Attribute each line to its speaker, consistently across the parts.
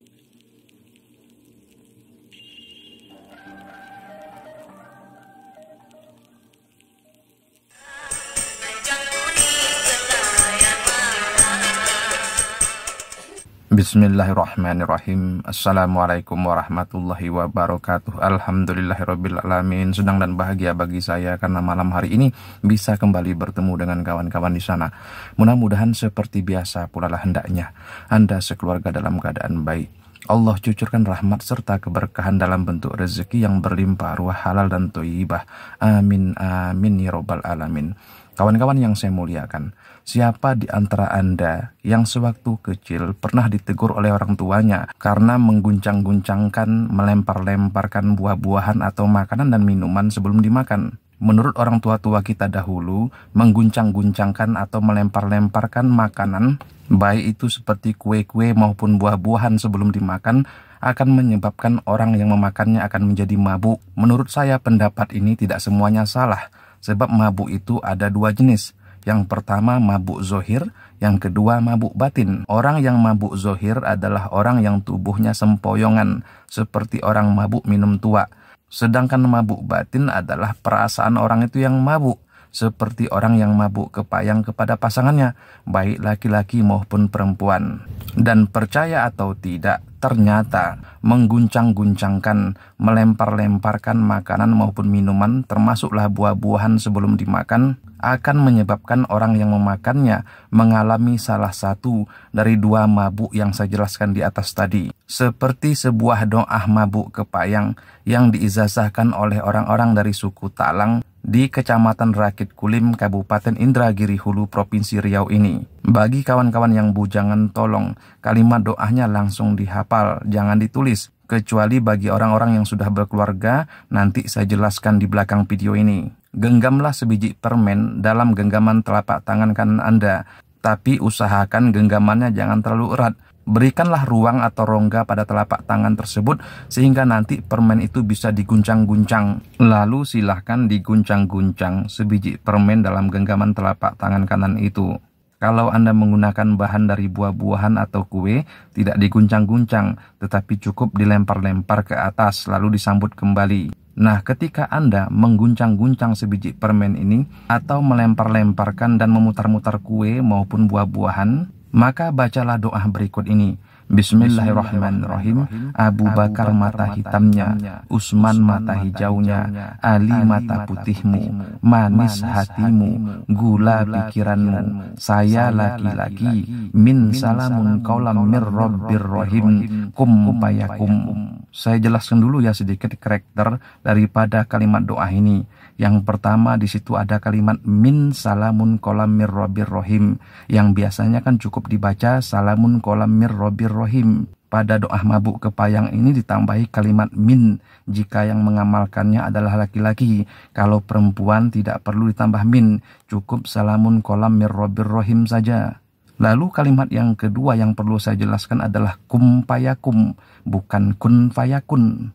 Speaker 1: Thank you. Bismillahirrahmanirrahim Assalamualaikum warahmatullahi wabarakatuh Alhamdulillahirrabbilalamin Senang dan bahagia bagi saya karena malam hari ini Bisa kembali bertemu dengan kawan-kawan di sana Mudah-mudahan seperti biasa pula lah hendaknya Anda sekeluarga dalam keadaan baik Allah cucurkan rahmat serta keberkahan dalam bentuk rezeki yang berlimpah ruah halal dan toyibah Amin amin ya robbal alamin Kawan-kawan yang saya muliakan, siapa di antara Anda yang sewaktu kecil pernah ditegur oleh orang tuanya karena mengguncang-guncangkan, melempar-lemparkan buah-buahan atau makanan dan minuman sebelum dimakan? Menurut orang tua-tua kita dahulu, mengguncang-guncangkan atau melempar-lemparkan makanan, baik itu seperti kue-kue maupun buah-buahan sebelum dimakan, akan menyebabkan orang yang memakannya akan menjadi mabuk. Menurut saya pendapat ini tidak semuanya salah Sebab mabuk itu ada dua jenis. Yang pertama mabuk zohir, yang kedua mabuk batin. Orang yang mabuk zohir adalah orang yang tubuhnya sempoyongan, seperti orang mabuk minum tua. Sedangkan mabuk batin adalah perasaan orang itu yang mabuk seperti orang yang mabuk kepayang kepada pasangannya, baik laki-laki maupun perempuan. Dan percaya atau tidak, ternyata mengguncang-guncangkan, melempar-lemparkan makanan maupun minuman, termasuklah buah-buahan sebelum dimakan, akan menyebabkan orang yang memakannya mengalami salah satu dari dua mabuk yang saya jelaskan di atas tadi. Seperti sebuah doa mabuk kepayang yang diizazahkan oleh orang-orang dari suku Talang di Kecamatan Rakit Kulim, Kabupaten Indragiri Hulu, Provinsi Riau ini. Bagi kawan-kawan yang bujangan tolong, kalimat doanya langsung dihafal, jangan ditulis. Kecuali bagi orang-orang yang sudah berkeluarga, nanti saya jelaskan di belakang video ini. Genggamlah sebiji permen dalam genggaman telapak tangan kanan Anda, tapi usahakan genggamannya jangan terlalu erat Berikanlah ruang atau rongga pada telapak tangan tersebut sehingga nanti permen itu bisa diguncang-guncang. Lalu silahkan diguncang-guncang sebiji permen dalam genggaman telapak tangan kanan itu. Kalau Anda menggunakan bahan dari buah-buahan atau kue, tidak diguncang-guncang, tetapi cukup dilempar-lempar ke atas lalu disambut kembali. Nah, ketika Anda mengguncang-guncang sebiji permen ini atau melempar-lemparkan dan memutar-mutar kue maupun buah-buahan, maka bacalah doa berikut ini. Bismillahirrahmanirrahim. Abu Bakar mata hitamnya, Usman mata hijaunya, Ali mata putihmu, manis hatimu, gula pikiranmu. Saya laki-laki, min salamun kaulam mir rahim, kum payakum. Saya jelaskan dulu ya sedikit karakter daripada kalimat doa ini. Yang pertama di situ ada kalimat min salamun kolam mir robir rohim yang biasanya kan cukup dibaca salamun kolam mir robir rohim. Pada doa mabuk kepayang ini ditambahi kalimat min jika yang mengamalkannya adalah laki-laki. Kalau perempuan tidak perlu ditambah min, cukup salamun kolam mir robir rohim saja. Lalu kalimat yang kedua yang perlu saya jelaskan adalah kum payakum bukan kun fayakun.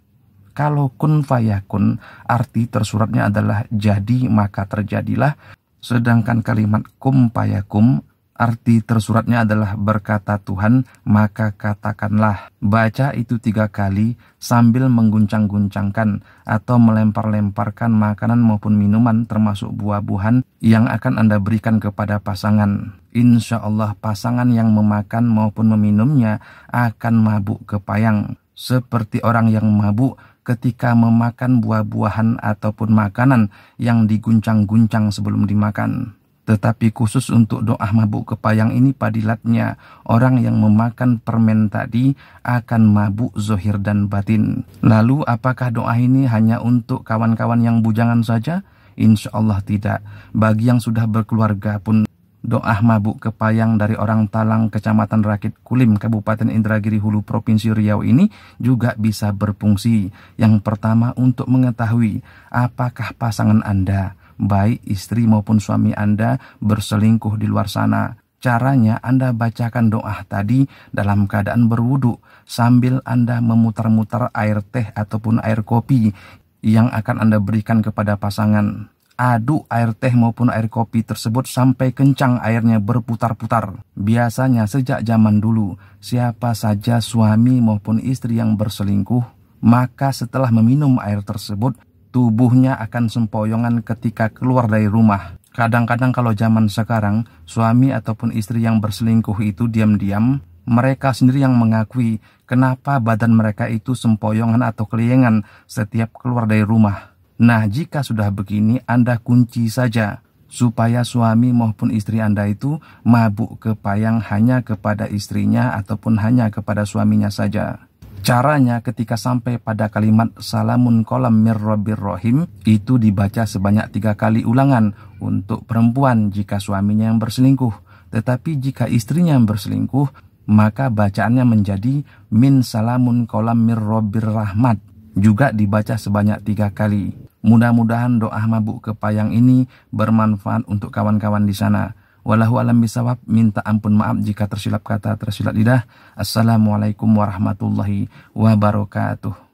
Speaker 1: Kalau kun fayakun, arti tersuratnya adalah jadi maka terjadilah. Sedangkan kalimat kum payakum arti tersuratnya adalah berkata Tuhan, maka katakanlah. Baca itu tiga kali sambil mengguncang-guncangkan atau melempar-lemparkan makanan maupun minuman termasuk buah-buahan yang akan Anda berikan kepada pasangan insya Allah pasangan yang memakan maupun meminumnya akan mabuk kepayang. Seperti orang yang mabuk ketika memakan buah-buahan ataupun makanan yang diguncang-guncang sebelum dimakan. Tetapi khusus untuk doa mabuk kepayang ini padilatnya, orang yang memakan permen tadi akan mabuk zohir dan batin. Lalu apakah doa ini hanya untuk kawan-kawan yang bujangan saja? Insya Allah tidak. Bagi yang sudah berkeluarga pun doa mabuk kepayang dari orang Talang, Kecamatan Rakit Kulim, Kabupaten Indragiri Hulu, Provinsi Riau ini juga bisa berfungsi. Yang pertama untuk mengetahui apakah pasangan Anda, baik istri maupun suami Anda, berselingkuh di luar sana. Caranya Anda bacakan doa tadi dalam keadaan berwudu sambil Anda memutar-mutar air teh ataupun air kopi yang akan Anda berikan kepada pasangan Aduk air teh maupun air kopi tersebut sampai kencang airnya berputar-putar. Biasanya sejak zaman dulu, siapa saja suami maupun istri yang berselingkuh, maka setelah meminum air tersebut, tubuhnya akan sempoyongan ketika keluar dari rumah. Kadang-kadang kalau zaman sekarang, suami ataupun istri yang berselingkuh itu diam-diam, mereka sendiri yang mengakui kenapa badan mereka itu sempoyongan atau keliengan setiap keluar dari rumah. Nah, jika sudah begini, Anda kunci saja supaya suami maupun istri Anda itu mabuk kepayang hanya kepada istrinya ataupun hanya kepada suaminya saja. Caranya ketika sampai pada kalimat salamun kolam mirrobir rohim itu dibaca sebanyak tiga kali ulangan untuk perempuan jika suaminya yang berselingkuh. Tetapi jika istrinya yang berselingkuh, maka bacaannya menjadi min salamun kolam mirrobir rahmat juga dibaca sebanyak tiga kali. Mudah-mudahan doa mabuk kepayang ini bermanfaat untuk kawan-kawan di sana. Walahu alam bisawab, minta ampun maaf jika tersilap kata, tersilap lidah. Assalamualaikum warahmatullahi wabarakatuh.